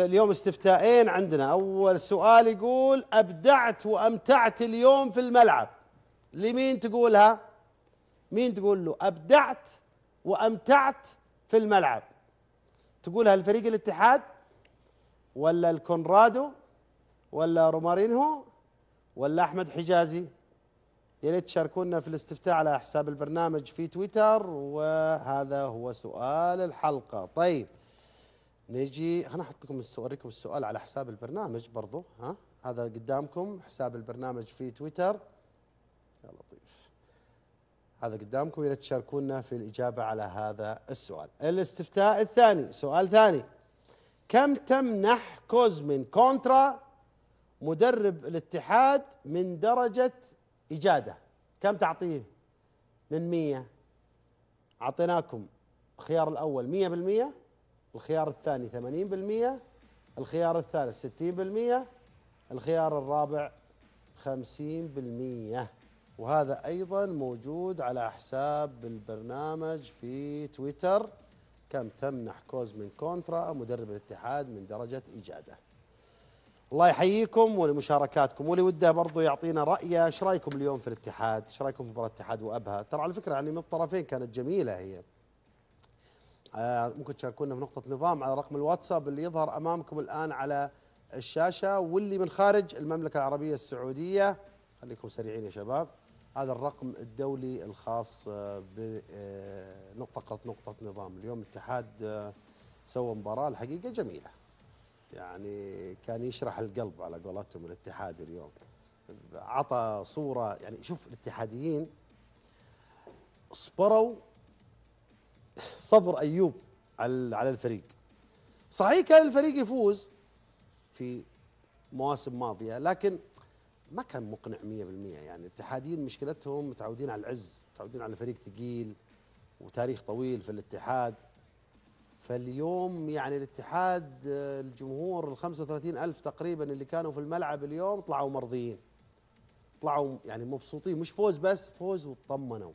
اليوم استفتاءين عندنا أول سؤال يقول أبدعت وأمتعت اليوم في الملعب لمين تقولها مين تقول له أبدعت وأمتعت في الملعب تقولها الفريق الاتحاد ولا الكونرادو ولا رومارينهو ولا أحمد حجازي يا ريت تشاركونا في الاستفتاء على حساب البرنامج في تويتر وهذا هو سؤال الحلقة طيب نجي هنحط لكم اوريكم السؤال على حساب البرنامج برضو ها هذا قدامكم حساب البرنامج في تويتر يا لطيف هذا قدامكم يا تشاركونا في الاجابه على هذا السؤال الاستفتاء الثاني سؤال ثاني كم تمنح كوزمين كونترا مدرب الاتحاد من درجه اجاده كم تعطيه من 100 اعطيناكم الخيار الاول 100% الخيار الثاني 80% الخيار الثالث 60% الخيار الرابع 50% وهذا أيضا موجود على حساب البرنامج في تويتر كم تمنح كوز من كونترا مدرب الاتحاد من درجة إجادة الله يحييكم ولمشاركاتكم واللي وده برضو يعطينا رأيه ايش رايكم اليوم في الاتحاد ايش رايكم في مباراة الاتحاد وأبها ترى على فكرة يعني من الطرفين كانت جميلة هي آه، ممكن تشاركونا في نقطة نظام على رقم الواتساب اللي يظهر أمامكم الآن على الشاشة واللي من خارج المملكة العربية السعودية خليكم سريعين يا شباب هذا الرقم الدولي الخاص آه، بفقرة آه، نقطة نظام اليوم الاتحاد سوى مباراة الحقيقة جميلة يعني كان يشرح القلب على قولتهم الاتحاد اليوم عطى صورة يعني شوف الاتحاديين صبروا صبر ايوب على الفريق صحيح كان الفريق يفوز في مواسم ماضيه لكن ما كان مقنع 100% يعني الاتحاديين مشكلتهم متعودين على العز متعودين على فريق ثقيل وتاريخ طويل في الاتحاد فاليوم يعني الاتحاد الجمهور ال ألف تقريبا اللي كانوا في الملعب اليوم طلعوا مرضيين طلعوا يعني مبسوطين مش فوز بس فوز وطمنوا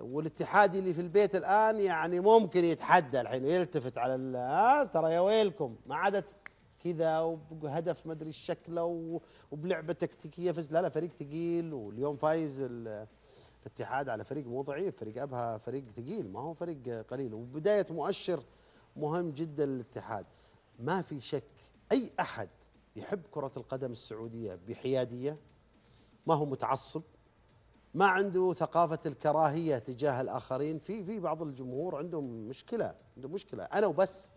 والاتحاد اللي في البيت الان يعني ممكن يتحدى الحين يلتفت على ها ترى يا ويلكم ما عادت كذا وهدف ما ادري شكله وبلعبه تكتيكيه فز لا لا فريق ثقيل واليوم فايز الاتحاد على فريق مو ضعيف فريق ابها فريق ثقيل ما هو فريق قليل وبدايه مؤشر مهم جدا للاتحاد ما في شك اي احد يحب كره القدم السعوديه بحياديه ما هو متعصب ما عنده ثقافة الكراهية تجاه الآخرين في في بعض الجمهور عندهم مشكلة عندهم مشكلة أنا وبس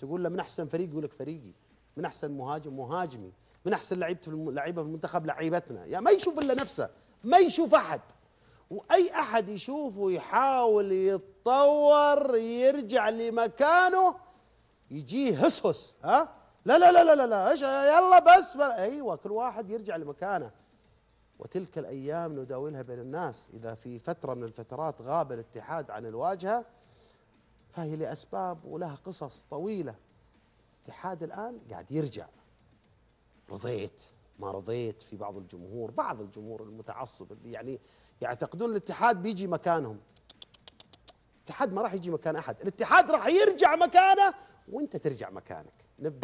تقول له من أحسن فريق يقول لك فريقي من أحسن مهاجم مهاجمي من أحسن لعيبة في لعيبة في المنتخب لعيبتنا يعني ما يشوف إلا نفسه ما يشوف أحد وأي أحد يشوفه يحاول يتطور يرجع لمكانه يجيه هسهس ها لا لا لا لا لا, ايش يلا بس ايوه كل واحد يرجع لمكانه وتلك الأيام نداولها بين الناس إذا في فترة من الفترات غاب الاتحاد عن الواجهة فهي لأسباب ولها قصص طويلة الاتحاد الآن قاعد يرجع رضيت ما رضيت في بعض الجمهور بعض الجمهور المتعصب اللي يعني يعتقدون الاتحاد بيجي مكانهم الاتحاد ما راح يجي مكان أحد الاتحاد راح يرجع مكانه وانت ترجع مكانك نبدأ